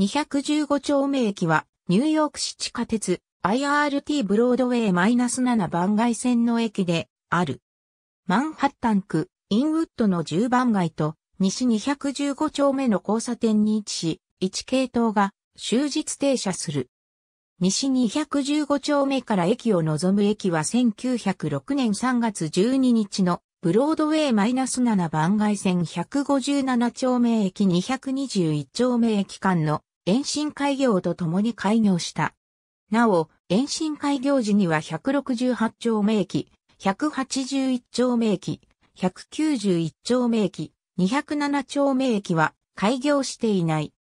215丁目駅は、ニューヨーク市地下鉄、IRT ブロードウェイ -7 番街線の駅で、ある。マンハッタン区、インウッドの10番街と、西215丁目の交差点に位置し、1系統が、終日停車する。西215丁目から駅を望む駅は1906年3月12日のブロードウェイ -7 番外線157丁目駅221丁目駅間の延伸開業と共に開業した。なお、延伸開業時には168丁名機、181丁名機、191丁名機、207丁名機は開業していない。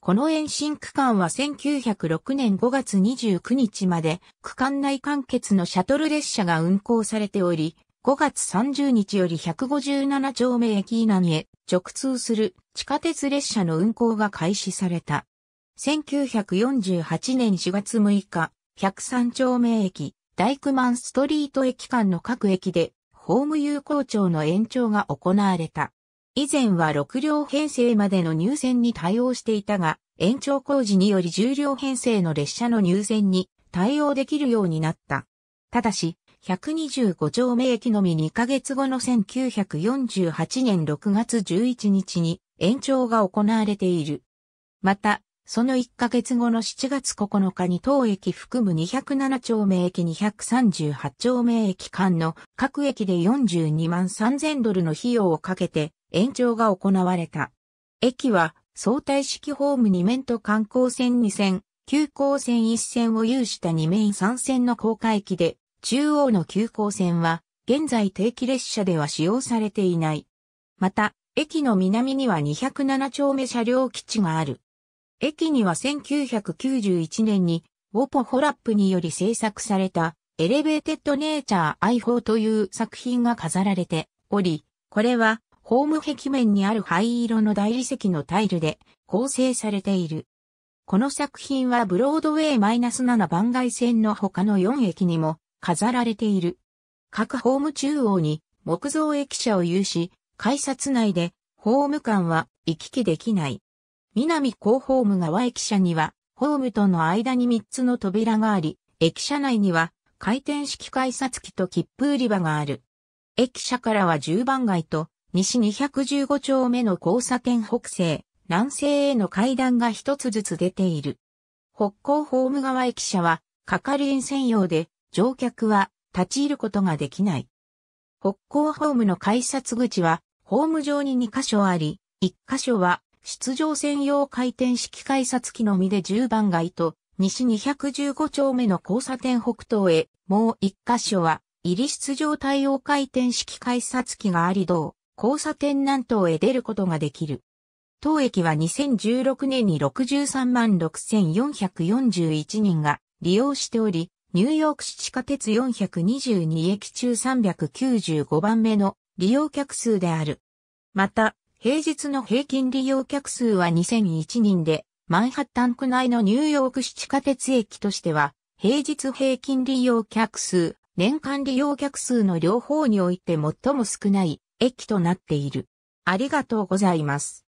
この延伸区間は1906年5月29日まで区間内完結のシャトル列車が運行されており、5月30日より157丁目駅以南へ直通する地下鉄列車の運行が開始された。1948年4月6日、103丁目駅、大工マンストリート駅間の各駅で、ホーム有効庁の延長が行われた。以前は6両編成までの入線に対応していたが、延長工事により10両編成の列車の入線に対応できるようになった。ただし、125丁目駅のみ2ヶ月後の1948年6月11日に延長が行われている。また、その1ヶ月後の7月9日に当駅含む207丁目駅238丁目駅間の各駅で42万3000ドルの費用をかけて延長が行われた。駅は相対式ホーム2面と観光線2線、急行線1線を有した2面3線の高架駅で、中央の急行線は現在定期列車では使用されていない。また、駅の南には207丁目車両基地がある。駅には1991年に、ウォポ・ホラップにより制作された、エレベーテッド・ネイチャー・アイ・ホーという作品が飾られており、これは、ホーム壁面にある灰色の大理石のタイルで構成されている。この作品はブロードウェイ -7 番外線の他の4駅にも飾られている。各ホーム中央に木造駅舎を有し、改札内でホーム間は行き来できない。南高ホーム側駅舎には、ホームとの間に3つの扉があり、駅舎内には回転式改札機と切符売り場がある。駅舎からは10番街と、西215丁目の交差点北西、南西への階段が一つずつ出ている。北高ホーム側駅舎は、係員専用で、乗客は立ち入ることができない。北高ホームの改札口は、ホーム上に2箇所あり、1箇所は出場専用回転式改札機のみで10番街と、西215丁目の交差点北東へ、もう1箇所は、入り出場対応回転式改札機があり同、交差点南東へ出ることができる。当駅は2016年に63万6441人が利用しており、ニューヨーク市地下鉄422駅中395番目の利用客数である。また、平日の平均利用客数は2001人で、マンハッタン区内のニューヨーク市地下鉄駅としては、平日平均利用客数、年間利用客数の両方において最も少ない駅となっている。ありがとうございます。